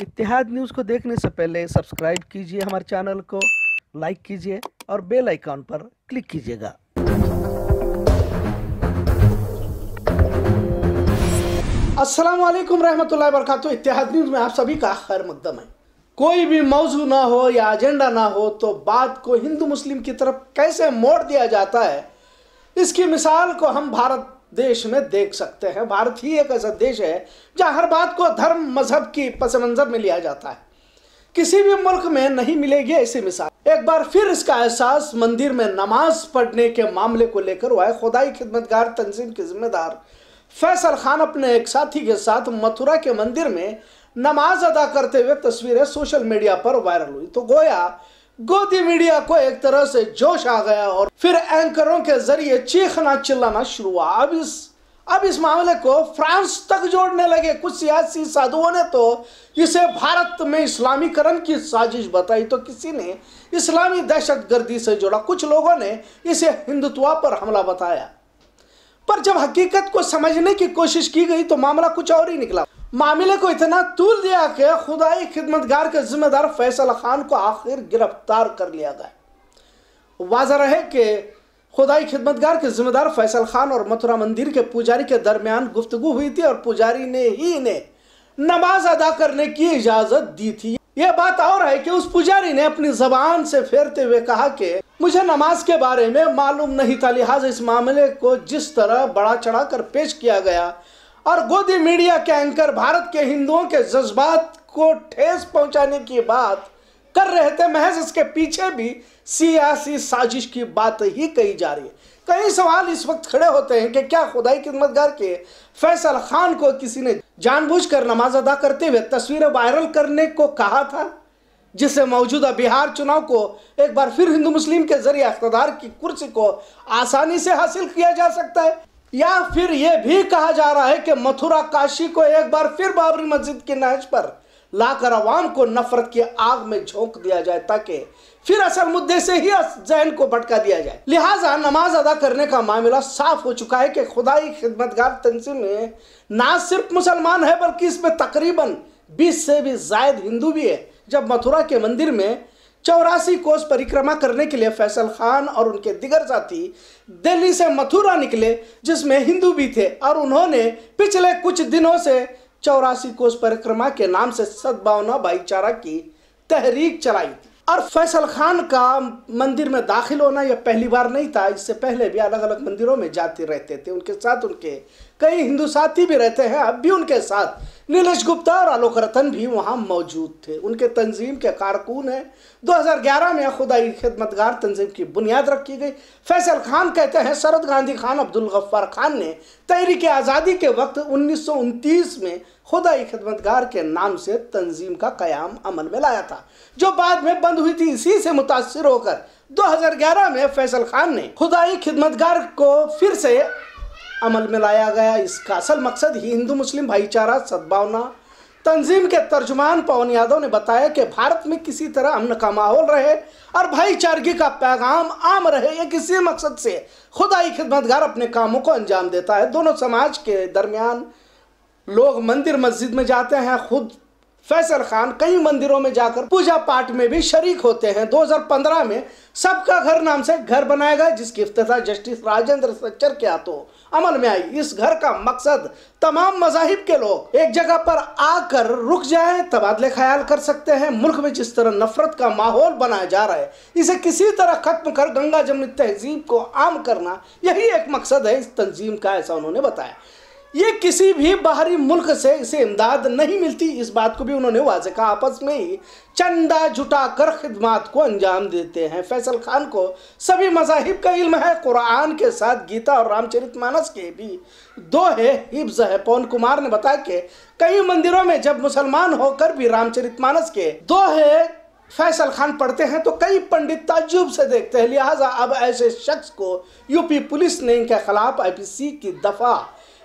इतिहाद news को देखने से पहले सब्सक्राइब कीजिए हमारे चैनल को लाइक कीजिए और बेल आइकॉन पर क्लिक कीजिएगा अस्सलाम वालेकुम रहमतुल्लाहि वरकatuh इतिहाद न्यूज़ में आप सभी का खैर मकदम है कोई भी मौजू ना हो या एजेंडा ना हो तो बात को हिंदू मुस्लिम की तरफ कैसे मोड़ दिया जाता है इसकी मिसाल को हम भारत देश में देख सकते हैं भारत ही एक ऐसा देश है जहाँ हर बात को धर्म मजहब की पस मंजर में लिया जाता है किसी भी मुल्क में नहीं मिलेगी ऐसी मिसाल एक बार फिर इसका एहसास मंदिर में नमाज पढ़ने के मामले को लेकर हुआ है खुदाई खिदमतगार तंजीम के जिम्मेदार फैसल खान अपने एक साथी के साथ मथुरा के मंदिर में नमाज अदा करते हुए तस्वीरें सोशल मीडिया पर वायरल हुई तो गोया गोदी मीडिया को एक तरह से जोश आ गया और फिर एंकरों के जरिए चीखना चिल्लाना शुरू हुआ अब इस अब इस मामले को फ्रांस तक जोड़ने लगे कुछ सियासी साधुओं ने तो इसे भारत में इस्लामीकरण की साजिश बताई तो किसी ने इस्लामी दहशत गर्दी से जोड़ा कुछ लोगों ने इसे हिंदुत्व पर हमला बताया पर जब हकीकत को समझने की कोशिश की गई तो मामला कुछ और ही निकला मामले को इतना तूल दिया कि खुदाई खिदमतगार के जिम्मेदार फैसल खान को आखिर गिरफ्तार कर लिया गया वाजह रहे कि खुदाई खिदमतगार के जिम्मेदार फैसल खान और मथुरा मंदिर के पुजारी के दरमियान गुफ्तगु हुई थी और पुजारी ने ही इन्हें नमाज अदा करने की इजाज़त दी थी यह बात और है कि उस पुजारी ने अपनी जबान से फेरते हुए कहा कि मुझे नमाज के बारे में मालूम नहीं था लिहाजा इस मामले को जिस तरह बड़ा चढ़ा कर पेश किया गया और गोदी मीडिया के एंकर भारत के हिंदुओं के जज्बात को ठेस पहुंचाने की बात कर रहे थे महज इसके पीछे भी सियासी साजिश की बात ही कही जा रही है कई सवाल इस वक्त खड़े होते हैं कि क्या खुदाई खिदमतगार के फैसल खान को किसी ने जानबूझकर नमाज अदा करते हुए तस्वीरें वायरल करने को कहा था जिससे मौजूदा बिहार चुनाव को एक बार फिर हिंदू मुस्लिम के जरिए अख्तदार की कुर्सी को आसानी से हासिल किया जा सकता है या फिर यह भी कहा जा रहा है कि मथुरा काशी को एक बार फिर बाबरी मस्जिद के नहज पर लाकर अवाम को नफरत की आग में झोंक दिया जाए ताकि फिर असल मुद्दे से ही जहन को भटका दिया जाए लिहाजा नमाज अदा करने का मामला साफ हो चुका है कि खुदाई खिदमतगार तंजीम में ना सिर्फ मुसलमान है बल्कि इसमें तकरीबन बीस से भी जायद हिंदू भी है जब मथुरा के मंदिर में चौरासी कोस परिक्रमा करने के लिए फैसल खान और उनके दिगर जाति दिल्ली से मथुरा निकले जिसमें हिंदू भी थे और उन्होंने पिछले कुछ दिनों से चौरासी कोस परिक्रमा के नाम से सद्भावना भाईचारा की तहरीक चलाई थी और फैसल खान का मंदिर में दाखिल होना यह पहली बार नहीं था इससे पहले भी अलग अलग मंदिरों में जाते रहते थे उनके साथ उनके कई हिंदू साथी भी रहते हैं अब भी उनके साथ नीलेश गुप्ता और आलोक रतन भी वहाँ मौजूद थे उनके तंजीम के कारकुन हैं 2011 में खुदाई खिदमतगार तंजीम की बुनियाद रखी गई फैसल खान कहते हैं शरद गांधी खान अब्दुल गफ्फार खान ने तहरीक आज़ादी के वक्त उन्नीस में खुदाई खिदमतगार के नाम से तंजीम का क्याम अमल में लाया था जो बाद में बंद हुई थी इसी से मुतासर होकर 2011 में फैसल खान ने खुदाई खिदमतगार को फिर से અમલ મિલાયા ગયા ઇસકા اصل મકસદ હિન્દુ મુસ્લિમ ભાઈચારા સદ્ભાવના તન્ઝીમ કે તરજુમાન પૌનિયાદોને બતાયા કે ભારત મેં કિસી તરહ અનકામા હોલ રહે અર ભાઈચારગી કા પેગામ આમ રહે એ કિસી મકસદ સે ખુદા હી ખિદમતગર અપને કામો કો અંજામ દેતા હૈ દોનો સમાજ કે દરम्यान લોગ મંદિર મસ્જિદ મેં જાતે હૈ ખુદ ફૈઝલ ખાન કઈ મંદિરો મેં જાકર પૂજા પાઠ મેં ભી શરીક હોતે હૈ 2015 મેં સબકા ઘર નામ સે ઘર બનાયા ગયા જિસકે ઉદ્ઘાટન જસ્ટિસ રાજન્દ્ર સચ્ચર કે હાતોં अमल में आई इस घर का मकसद तमाम मजाहिब के लोग एक जगह पर आकर रुक जाए तबादले ख्याल कर सकते हैं मुल्क में जिस तरह नफरत का माहौल बनाया जा रहा है इसे किसी तरह खत्म कर गंगा जमनी तहजीब को आम करना यही एक मकसद है इस तंजीम का ऐसा उन्होंने बताया ये किसी भी बाहरी मुल्क से इसे इमदाद नहीं मिलती इस बात को भी उन्होंने वाजे कहा आपस में ही चंदा जुटा कर खिदमात को अंजाम देते हैं फैसल खान को सभी मजाहिब का इल्म है कुरान के साथ गीता और रामचरित मानस के भी दो है हिब्ज़ है पवन कुमार ने बताया कि कई मंदिरों में जब मुसलमान होकर भी रामचरित मानस के दो है फैसल खान पढ़ते हैं तो कई पंडित ताजुब से देखते हैं लिहाजा अब ऐसे शख्स को यूपी पुलिस ने इनके खिलाफ आईपीसी की दफ़ा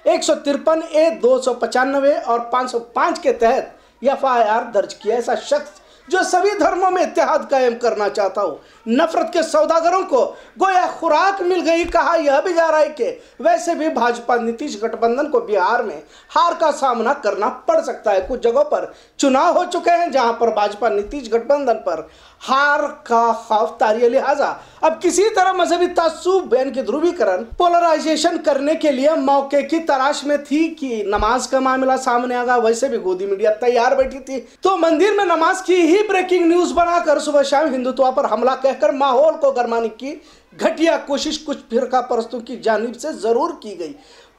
एक सौ तिरपन ए दो सौ पचानवे और पाँच सौ पाँच के तहत एफ आई आर दर्ज किया ऐसा शख्स जो सभी धर्मों में इतिहाद कायम करना चाहता हूँ नफरत के सौदागरों को गोया खुराक मिल गई कहा यह भी जा रहा है कि वैसे भी भाजपा नीतीश गठबंधन को बिहार में हार का सामना करना पड़ सकता है कुछ जगहों पर चुनाव हो चुके हैं जहां पर भाजपा नीतीश गठबंधन पर हार का खौफ तारी लिहाजा अब किसी तरह मजहबी तासुब बैन के ध्रुवीकरण पोलराइजेशन करने के लिए मौके की तलाश में थी कि नमाज का मामला सामने आ गया वैसे भी गोदी मीडिया तैयार बैठी थी तो मंदिर में नमाज की ही यही ब्रेकिंग न्यूज बनाकर सुबह शाम हिंदुत्व पर हमला कहकर माहौल को गरमाने की घटिया कोशिश कुछ फिरका परस्तों की जानब से जरूर की गई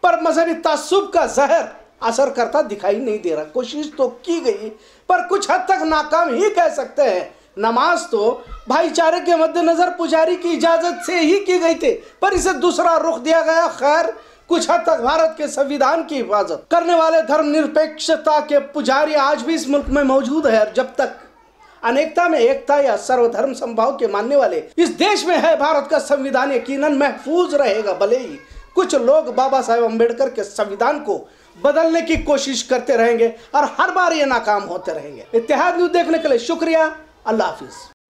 पर मजहबी तसब का जहर असर करता दिखाई नहीं दे रहा कोशिश तो की गई पर कुछ हद तक नाकाम ही कह सकते हैं नमाज तो भाईचारे के मद्देनजर पुजारी की इजाजत से ही की गई थी पर इसे दूसरा रुख दिया गया खैर कुछ हद तक भारत के संविधान की हिफाजत करने वाले धर्मनिरपेक्षता के पुजारी आज भी इस मुल्क में मौजूद है जब तक अनेकता में एकता या सर्वधर्म संभाव के मानने वाले इस देश में है भारत का संविधान यकीन महफूज रहेगा भले ही कुछ लोग बाबा साहेब अम्बेडकर के संविधान को बदलने की कोशिश करते रहेंगे और हर बार ये नाकाम होते रहेंगे इतिहाद न्यूज देखने के लिए शुक्रिया अल्लाह हाफिज़